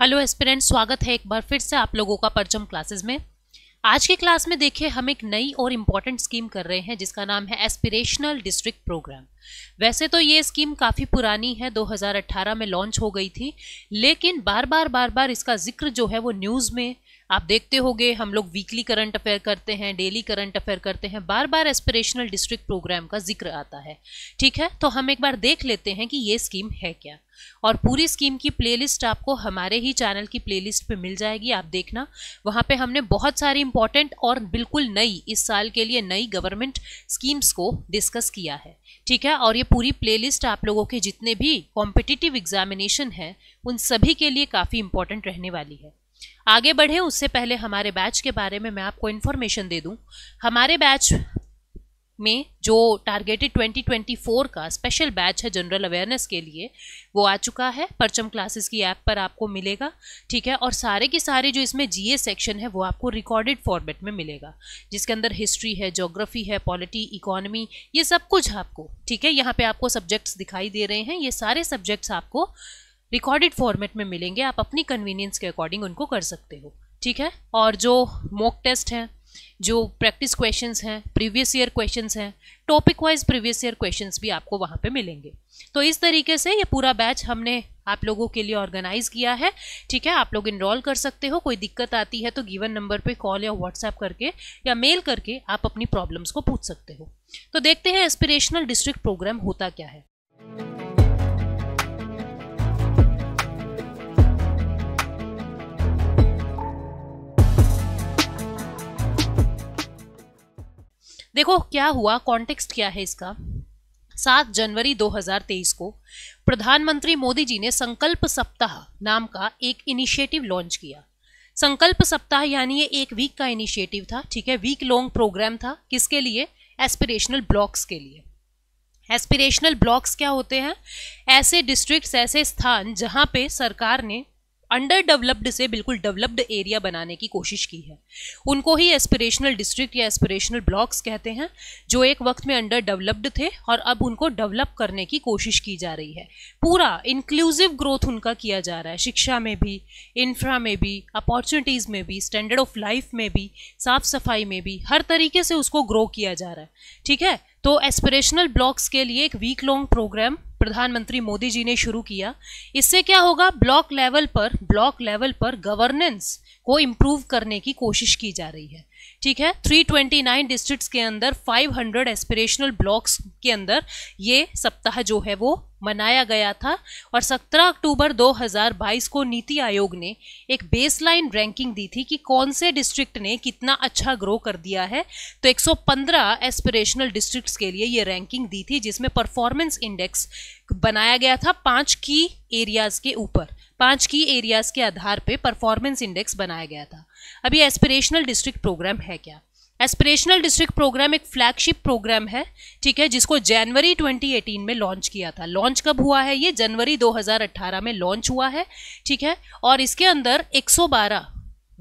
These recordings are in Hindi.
हेलो एस्पिरेंट स्वागत है एक बार फिर से आप लोगों का परचम क्लासेस में आज की क्लास में देखिए हम एक नई और इम्पॉर्टेंट स्कीम कर रहे हैं जिसका नाम है एस्पिरेशनल डिस्ट्रिक्ट प्रोग्राम वैसे तो ये स्कीम काफ़ी पुरानी है 2018 में लॉन्च हो गई थी लेकिन बार बार बार बार इसका जिक्र जो है वो न्यूज़ में आप देखते होंगे हम लोग वीकली करंट अफेयर करते हैं डेली करंट अफेयर करते हैं बार बार एस्पिरेशनल डिस्ट्रिक्ट प्रोग्राम का जिक्र आता है ठीक है तो हम एक बार देख लेते हैं कि ये स्कीम है क्या और पूरी स्कीम की प्लेलिस्ट आपको हमारे ही चैनल की प्लेलिस्ट पे मिल जाएगी आप देखना वहाँ पे हमने बहुत सारी इंपॉर्टेंट और बिल्कुल नई इस साल के लिए नई गवर्नमेंट स्कीम्स को डिस्कस किया है ठीक है और ये पूरी प्लेलिस्ट आप लोगों के जितने भी कॉम्पिटिटिव एग्जामिनेशन है उन सभी के लिए काफ़ी इंपॉर्टेंट रहने वाली है आगे बढ़े उससे पहले हमारे बैच के बारे में मैं आपको इन्फॉर्मेशन दे दूं हमारे बैच में जो टारगेटेड 2024 का स्पेशल बैच है जनरल अवेयरनेस के लिए वो आ चुका है परचम क्लासेस की ऐप पर आपको मिलेगा ठीक है और सारे के सारे जो इसमें जीए सेक्शन है वो आपको रिकॉर्डेड फॉर्मेट में मिलेगा जिसके अंदर हिस्ट्री है जोग्राफी है पॉलिटी इकोनॉमी ये सब कुछ आपको ठीक है यहाँ पर आपको सब्जेक्ट्स दिखाई दे रहे हैं ये सारे सब्जेक्ट्स आपको रिकॉर्डेड फॉर्मेट में मिलेंगे आप अपनी कन्वीनियंस के अकॉर्डिंग उनको कर सकते हो ठीक है और जो मॉक टेस्ट हैं जो प्रैक्टिस क्वेश्चंस हैं प्रीवियस ईयर क्वेश्चंस हैं topic wise previous year questions भी आपको वहाँ पे मिलेंगे तो इस तरीके से ये पूरा बैच हमने आप लोगों के लिए ऑर्गेनाइज किया है ठीक है आप लोग इनरोल कर सकते हो कोई दिक्कत आती है तो गिवन नंबर पे कॉल या व्हाट्सएप करके या मेल करके आप अपनी प्रॉब्लम्स को पूछ सकते हो तो देखते हैं एस्पिरेशनल डिस्ट्रिक्ट प्रोग्राम होता क्या है देखो क्या हुआ कॉन्टेक्स्ट क्या है इसका सात जनवरी 2023 को प्रधानमंत्री मोदी जी ने संकल्प सप्ताह नाम का एक इनिशिएटिव लॉन्च किया संकल्प सप्ताह यानी ये एक वीक का इनिशिएटिव था ठीक है वीक लॉन्ग प्रोग्राम था किसके लिए एस्पिरेशनल ब्लॉक्स के लिए एस्पिरेशनल ब्लॉक्स क्या होते हैं ऐसे डिस्ट्रिक्ट्स ऐसे स्थान जहाँ पे सरकार ने अंडर डेवलप्ड से बिल्कुल डेवलप्ड एरिया बनाने की कोशिश की है उनको ही एस्पिरेशनल डिस्ट्रिक्ट या एस्पिरेशनल ब्लॉक्स कहते हैं जो एक वक्त में अंडर डेवलप्ड थे और अब उनको डेवलप करने की कोशिश की जा रही है पूरा इंक्लूसिव ग्रोथ उनका किया जा रहा है शिक्षा में भी इंफ्रा में भी अपॉर्चुनिटीज़ में भी स्टैंडर्ड ऑफ लाइफ में भी साफ सफाई में भी हर तरीके से उसको ग्रो किया जा रहा है ठीक है तो एस्पिरेशनल ब्लॉक्स के लिए एक वीक लॉन्ग प्रोग्राम प्रधानमंत्री मोदी जी ने शुरू किया इससे क्या होगा ब्लॉक लेवल पर ब्लॉक लेवल पर गवर्नेंस को इम्प्रूव करने की कोशिश की जा रही है ठीक है 329 डिस्ट्रिक्ट्स के अंदर 500 एस्पिरेशनल ब्लॉक्स के अंदर ये सप्ताह जो है वो मनाया गया था और 17 अक्टूबर 2022 को नीति आयोग ने एक बेसलाइन रैंकिंग दी थी कि कौन से डिस्ट्रिक्ट ने कितना अच्छा ग्रो कर दिया है तो 115 एस्पिरेशनल डिस्ट्रिक्ट्स के लिए ये रैंकिंग दी थी जिसमें परफॉर्मेंस इंडेक्स बनाया गया था पाँच की एरियाज़ के ऊपर पाँच की एरियाज़ के आधार पर परफॉर्मेंस इंडेक्स बनाया गया था अभी एस्पिरेशनल डिस्ट्रिक्ट प्रोग्राम है क्या एस्पिरेशनल डिस्ट्रिक्ट प्रोग्राम एक फ्लैगशिप प्रोग्राम है ठीक है जिसको जनवरी 2018 में लॉन्च किया था लॉन्च कब हुआ है ये जनवरी 2018 में लॉन्च हुआ है ठीक है और इसके अंदर 112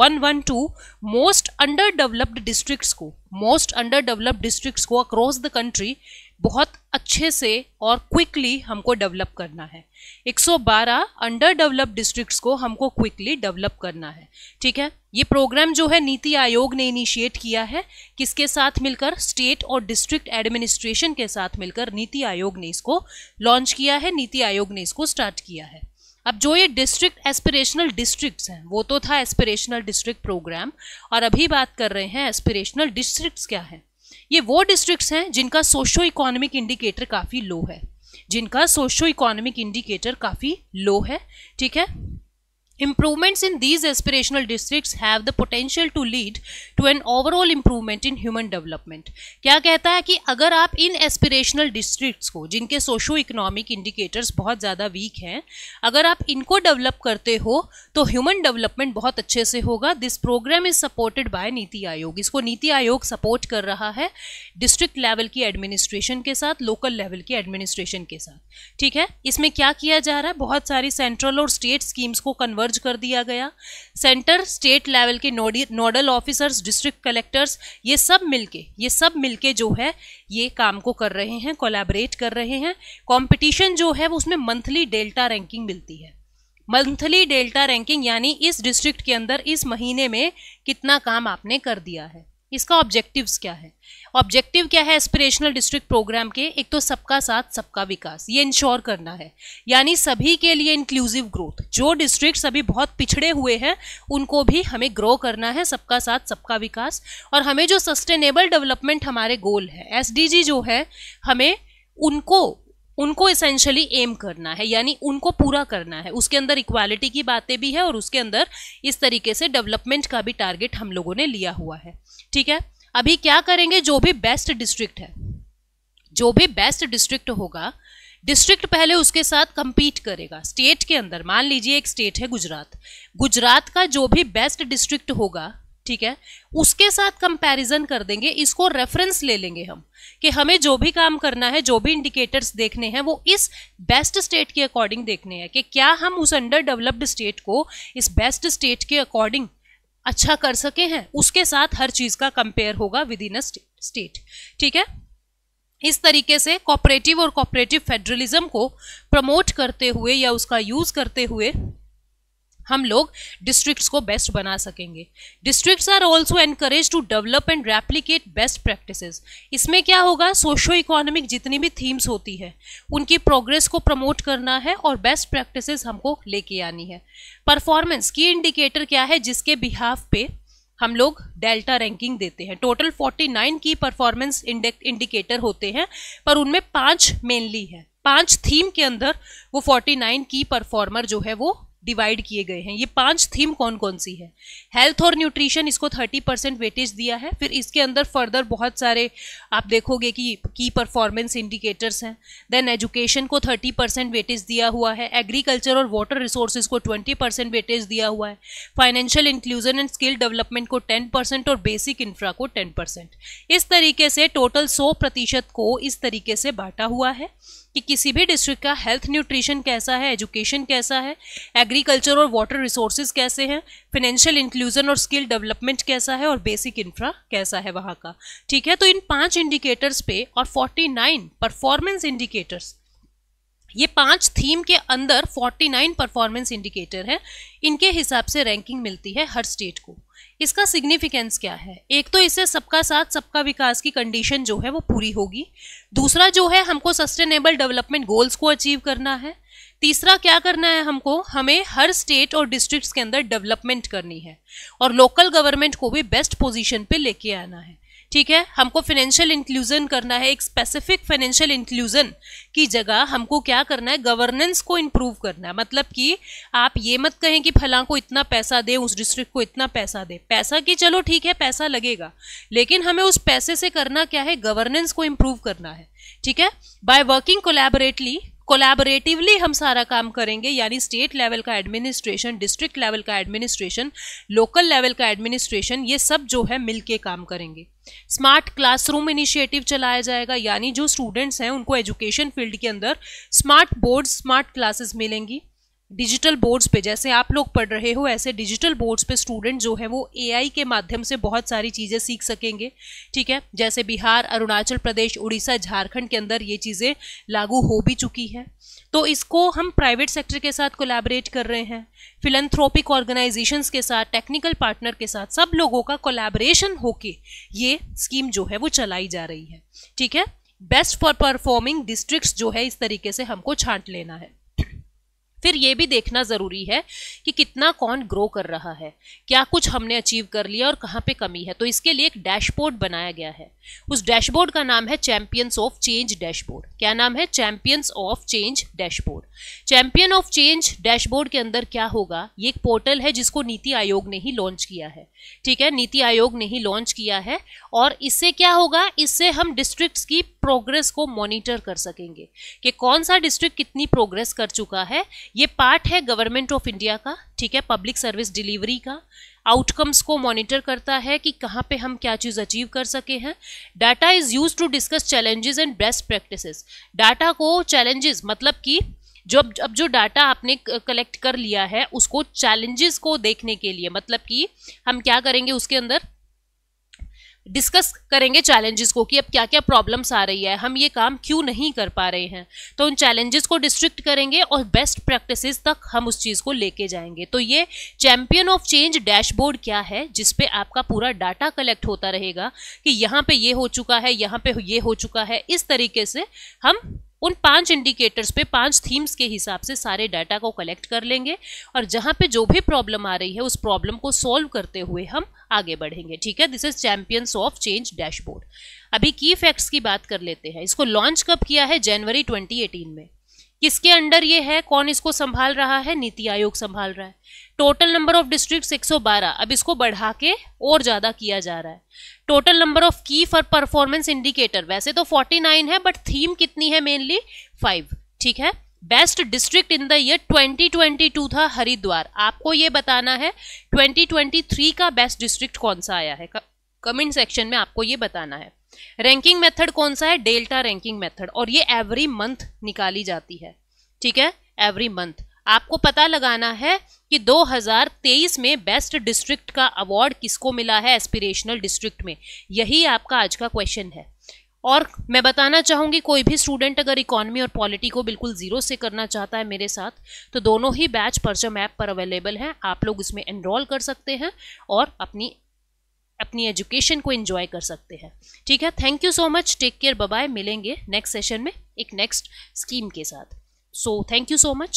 112 मोस्ट अंडर डेवलप्ड डिस्ट्रिक्ट्स को मोस्ट अंडर डेवलप्ड डिस्ट्रिक्ट्स को अक्रॉस द कंट्री बहुत अच्छे से और क्विकली हमको डेवलप करना है 112 अंडर डेवलप डिस्ट्रिक्ट्स को हमको क्विकली डेवलप करना है ठीक है ये प्रोग्राम जो है नीति आयोग ने इनिशिएट किया है किसके साथ मिलकर स्टेट और डिस्ट्रिक्ट एडमिनिस्ट्रेशन के साथ मिलकर नीति आयोग ने इसको लॉन्च किया है नीति आयोग ने इसको स्टार्ट किया है अब जो ये डिस्ट्रिक्ट एस्पिरेशनल डिस्ट्रिक्ट्स हैं वो तो था एस्पिरेशनल डिस्ट्रिक्ट प्रोग्राम और अभी बात कर रहे हैं एस्पिरेशनल डिस्ट्रिक्ट्स क्या है ये वो डिस्ट्रिक्ट्स हैं जिनका सोशो इकोनॉमिक इंडिकेटर काफ़ी लो है जिनका सोशो इकोनॉमिक इंडिकेटर काफ़ी लो है ठीक है improvements in these aspirational districts have the potential to lead to an overall improvement in human development क्या कहता है कि अगर आप इन aspirational डिस्ट्रिक्ट को जिनके सोशो इकोनॉमिक इंडिकेटर्स बहुत ज़्यादा वीक हैं अगर आप इनको डेवलप करते हो तो ह्यूमन डेवलपमेंट बहुत अच्छे से होगा this program is supported by NITI Aayog इसको नीति आयोग सपोर्ट कर रहा है डिस्ट्रिक्ट लेवल की एडमिनिस्ट्रेशन के साथ लोकल लेवल की एडमिनिस्ट्रेशन के साथ ठीक है इसमें क्या किया जा रहा है बहुत सारी सेंट्रल और स्टेट स्कीम्स को कन्वर्ट मर्ज कर दिया गया सेंटर स्टेट लेवल के नोडल ऑफिसर्स डिस्ट्रिक्ट कलेक्टर्स ये सब मिलके ये सब मिलके जो है ये काम को कर रहे हैं कोलैबोरेट कर रहे हैं कंपटीशन जो है वो उसमें मंथली डेल्टा रैंकिंग मिलती है मंथली डेल्टा रैंकिंग यानी इस डिस्ट्रिक्ट के अंदर इस महीने में कितना काम आपने कर दिया है इसका ऑब्जेक्टिव्स क्या है ऑब्जेक्टिव क्या है एस्पिरेशनल डिस्ट्रिक्ट प्रोग्राम के एक तो सबका साथ सबका विकास ये इंश्योर करना है यानी सभी के लिए इंक्लूसिव ग्रोथ जो डिस्ट्रिक्ट अभी बहुत पिछड़े हुए हैं उनको भी हमें ग्रो करना है सबका साथ सबका विकास और हमें जो सस्टेनेबल डेवलपमेंट हमारे गोल है एस जो है हमें उनको उनको इसेंशली एम करना है यानी उनको पूरा करना है उसके अंदर इक्वालिटी की बातें भी है और उसके अंदर इस तरीके से डेवलपमेंट का भी टारगेट हम लोगों ने लिया हुआ है ठीक है अभी क्या करेंगे जो भी बेस्ट डिस्ट्रिक्ट है जो भी बेस्ट डिस्ट्रिक्ट होगा डिस्ट्रिक्ट पहले उसके साथ कंपीट करेगा स्टेट के अंदर मान लीजिए एक स्टेट है गुजरात गुजरात का जो भी बेस्ट डिस्ट्रिक्ट होगा ठीक है उसके साथ कंपैरिजन कर देंगे इसको रेफरेंस ले लेंगे हम कि हमें जो भी काम करना है जो भी इंडिकेटर्स देखने हैं वो इस बेस्ट स्टेट के अकॉर्डिंग देखने हैं कि क्या हम उस अंडर डेवलप्ड स्टेट को इस बेस्ट स्टेट के अकॉर्डिंग अच्छा कर सके हैं उसके साथ हर चीज़ का कंपेयर होगा विद इन अ स्टेट ठीक है इस तरीके से कॉपरेटिव और कॉपरेटिव फेडरलिज्म को प्रमोट करते हुए या उसका यूज़ करते हुए हम लोग डिस्ट्रिक्ट्स को बेस्ट बना सकेंगे districts are also encourage to develop and replicate best practices इसमें क्या होगा सोशो इकोनॉमिक जितनी भी थीम्स होती है उनकी प्रोग्रेस को प्रमोट करना है और बेस्ट प्रैक्टिसेस हमको लेके आनी है परफॉर्मेंस की इंडिकेटर क्या है जिसके बिहाफ पे हम लोग डेल्टा रैंकिंग देते हैं टोटल 49 की परफॉर्मेंस इंडिकेटर होते हैं पर उनमें पांच मेनली है पांच थीम के अंदर वो 49 की परफॉर्मर जो है वो डिवाइड किए गए हैं ये पांच थीम कौन कौन सी है हेल्थ और न्यूट्रिशन इसको 30 परसेंट वेटेज दिया है फिर इसके अंदर फर्दर बहुत सारे आप देखोगे कि की परफॉर्मेंस इंडिकेटर्स हैं देन एजुकेशन को 30 परसेंट वेटेज दिया हुआ है एग्रीकल्चर और वाटर रिसोर्सेज को 20 परसेंट वेटेज दिया हुआ है financial inclusion and skill development को टेन परसेंट और बेसिक इंफ्रा को टेन परसेंट इस तरीके से टोटल सौ प्रतिशत को इस तरीके से बांटा हुआ है कि किसी भी डिस्ट्रिक्ट का हेल्थ न्यूट्रिशन कैसा है एजुकेशन कैसा है एग्रीकल्चर और वाटर रिसोर्सेज कैसे हैं फिनेंशियल इंक्लूजन और स्किल डेवलपमेंट कैसा है और बेसिक इंफ्रा कैसा है वहाँ का ठीक है तो इन पाँच इंडिकेटर्स पे और फोर्टी नाइन परफॉर्मेंस इंडिकेटर्स ये पांच थीम के अंदर 49 परफॉर्मेंस इंडिकेटर हैं इनके हिसाब से रैंकिंग मिलती है हर स्टेट को इसका सिग्निफिकेंस क्या है एक तो इससे सबका साथ सबका विकास की कंडीशन जो है वो पूरी होगी दूसरा जो है हमको सस्टेनेबल डेवलपमेंट गोल्स को अचीव करना है तीसरा क्या करना है हमको हमें हर स्टेट और डिस्ट्रिक्ट्स के अंदर डेवलपमेंट करनी है और लोकल गवर्नमेंट को भी बेस्ट पोजीशन पे लेके आना है ठीक है हमको फाइनेंशियल इंक्लूजन करना है एक स्पेसिफिक फाइनेंशियल इंक्लूजन की जगह हमको क्या करना है गवर्नेंस को इम्प्रूव करना है मतलब कि आप ये मत कहें कि फलां को इतना पैसा दें उस डिस्ट्रिक्ट को इतना पैसा दें पैसा कि चलो ठीक है पैसा लगेगा लेकिन हमें उस पैसे से करना क्या है गवर्नेंस को इम्प्रूव करना है ठीक है बाय वर्किंग कोलेबरेटली कोलैबोरेटिवली हम सारा काम करेंगे यानी स्टेट लेवल का एडमिनिस्ट्रेशन डिस्ट्रिक्ट लेवल का एडमिनिस्ट्रेशन लोकल लेवल का एडमिनिस्ट्रेशन ये सब जो है मिलके काम करेंगे स्मार्ट क्लासरूम इनिशिएटिव चलाया जाएगा यानी जो स्टूडेंट्स हैं उनको एजुकेशन फील्ड के अंदर स्मार्ट बोर्ड स्मार्ट क्लासेस मिलेंगी डिजिटल बोर्ड्स पे जैसे आप लोग पढ़ रहे हो ऐसे डिजिटल बोर्ड्स पे स्टूडेंट जो है वो एआई के माध्यम से बहुत सारी चीज़ें सीख सकेंगे ठीक है जैसे बिहार अरुणाचल प्रदेश उड़ीसा झारखंड के अंदर ये चीज़ें लागू हो भी चुकी हैं तो इसको हम प्राइवेट सेक्टर के साथ कोलैबोरेट कर रहे हैं फिलंथ्रोपिक ऑर्गेनाइजेशंस के साथ टेक्निकल पार्टनर के साथ सब लोगों का कोलैबोरेशन होके ये स्कीम जो है वो चलाई जा रही है ठीक है बेस्ट फॉर परफॉर्मिंग डिस्ट्रिक्ट्स जो है इस तरीके से हमको छांट लेना है फिर ये भी देखना ज़रूरी है कि कितना कौन ग्रो कर रहा है क्या कुछ हमने अचीव कर लिया और कहाँ पे कमी है तो इसके लिए एक डैशबोर्ड बनाया गया है उस डैशबोर्ड का नाम है चैंपियंस ऑफ चेंज डैशबोर्ड क्या नाम है champions of change dashboard champion of change dashboard के अंदर क्या होगा ये एक पोर्टल है जिसको नीति आयोग ने ही लॉन्च किया है ठीक है नीति आयोग ने ही लॉन्च किया है और इससे क्या होगा इससे हम डिस्ट्रिक्ट की प्रोग्रेस को मॉनिटर कर सकेंगे कि कौन सा डिस्ट्रिक्ट कितनी प्रोग्रेस कर चुका है ये पार्ट है गवर्नमेंट ऑफ इंडिया का ठीक है पब्लिक सर्विस डिलीवरी का आउटकम्स को मॉनिटर करता है कि कहाँ पे हम क्या चीज़ अचीव कर सके हैं data is use to discuss challenges and best practices data को चैलेंजेस मतलब कि जो अब जो डाटा आपने कलेक्ट कर लिया है उसको चैलेंजेस को देखने के लिए मतलब कि हम क्या करेंगे उसके अंदर डिस्कस करेंगे चैलेंजेस को कि अब क्या क्या प्रॉब्लम्स आ रही है हम ये काम क्यों नहीं कर पा रहे हैं तो उन चैलेंजेस को डिस्ट्रिक्ट करेंगे और बेस्ट प्रैक्टिसेस तक हम उस चीज़ को लेके जाएंगे तो ये चैम्पियन ऑफ चेंज डैशबोर्ड क्या है जिसपे आपका पूरा डाटा कलेक्ट होता रहेगा कि यहाँ पे ये हो चुका है यहाँ पे ये हो चुका है इस तरीके से हम उन पांच इंडिकेटर्स पे पांच थीम्स के हिसाब से सारे डाटा को कलेक्ट कर लेंगे और जहाँ पे जो भी प्रॉब्लम आ रही है उस प्रॉब्लम को सॉल्व करते हुए हम आगे बढ़ेंगे ठीक है this is champions of change dashboard अभी की फैक्ट्स की बात कर लेते हैं इसको लॉन्च कब किया है जनवरी 2018 में किसके अंडर ये है कौन इसको संभाल रहा है नीति आयोग संभाल रहा है टोटल नंबर ऑफ डिस्ट्रिक्ट 112 अब इसको बढ़ा के और ज़्यादा किया जा रहा है total number of key for performance indicator वैसे तो 49 है बट थीम कितनी है मेनली फाइव ठीक है best district in the year 2022 था हरिद्वार आपको ये बताना है 2023 का बेस्ट डिस्ट्रिक्ट कौन सा आया है कमेंट सेक्शन में आपको ये बताना है रैंकिंग मेथड कौन सा है डेल्टा रैंकिंग मेथड और ये एवरी मंथ निकाली जाती है ठीक है एवरी मंथ आपको पता लगाना है कि 2023 में बेस्ट डिस्ट्रिक्ट का अवार्ड किसको मिला है एस्पिरेशनल डिस्ट्रिक्ट में यही आपका आज का क्वेश्चन है और मैं बताना चाहूँगी कोई भी स्टूडेंट अगर इकोनॉमी और पॉलिटी को बिल्कुल ज़ीरो से करना चाहता है मेरे साथ तो दोनों ही बैच परचम ऐप पर अवेलेबल हैं आप लोग इसमें एनरोल कर सकते हैं और अपनी अपनी एजुकेशन को इन्जॉय कर सकते हैं ठीक है thank you so much take care bye मिलेंगे नेक्स्ट सेशन में एक नेक्स्ट स्कीम के साथ so thank you so much